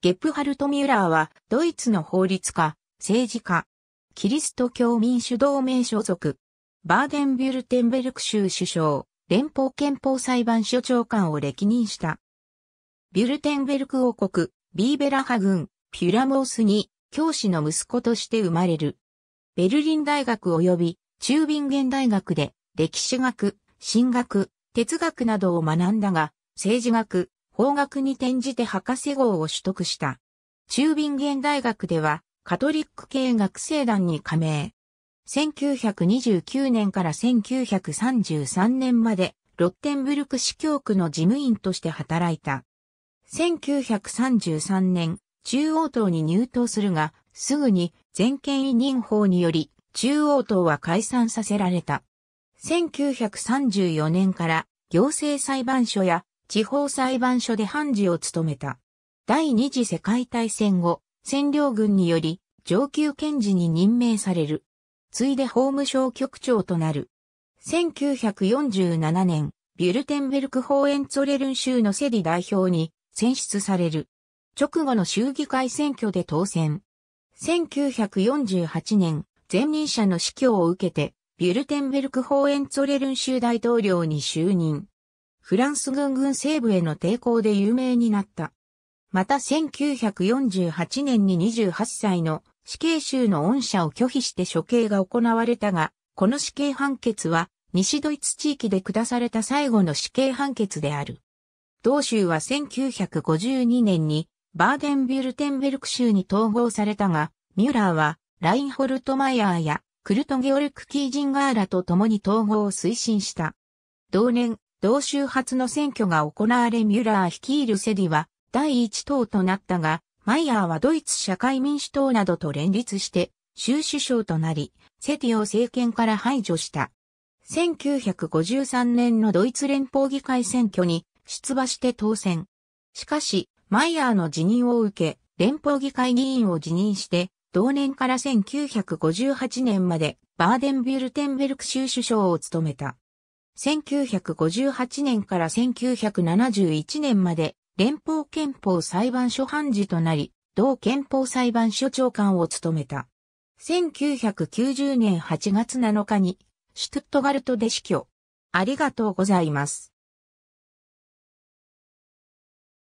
ゲップハルト・ミュラーは、ドイツの法律家、政治家、キリスト教民主同盟所属、バーデンビュルテンベルク州首相、連邦憲法裁判所長官を歴任した。ビュルテンベルク王国、ビーベラハ郡、ピュラモースに、教師の息子として生まれる。ベルリン大学及び、中ビンゲン大学で、歴史学、神学、哲学などを学んだが、政治学、法学に転じて博士号を取得した。中瓶現大学では、カトリック系学生団に加盟。1929年から1933年まで、ロッテンブルク市教区の事務員として働いた。1933年、中央党に入党するが、すぐに全権委任法により、中央党は解散させられた。1934年から行政裁判所や地方裁判所で判事を務めた。第二次世界大戦後、占領軍により上級検事に任命される。ついで法務省局長となる。1947年、ビュルテンベルクホーエンツォレルン州のセディ代表に選出される。直後の衆議会選挙で当選。1948年、前任者の死去を受けて、ビュルテンベルクホーエンツォレルン州大統領に就任。フランス軍軍西部への抵抗で有名になった。また1948年に28歳の死刑囚の恩赦を拒否して処刑が行われたが、この死刑判決は西ドイツ地域で下された最後の死刑判決である。同州は1952年にバーデンビュルテンベルク州に統合されたが、ミュラーはラインホルトマイヤーやクルト・ゲオルク・キージンガーラと共に統合を推進した。同年、同州初の選挙が行われミュラー率いるセディは第一党となったが、マイヤーはドイツ社会民主党などと連立して、州首相となり、セディを政権から排除した。1953年のドイツ連邦議会選挙に出馬して当選。しかし、マイヤーの辞任を受け、連邦議会議員を辞任して、同年から1958年までバーデンビュルテンベルク州首相を務めた。1958年から1971年まで連邦憲法裁判所判事となり、同憲法裁判所長官を務めた。1990年8月7日にシュトゥットガルトで死去。ありがとうございます。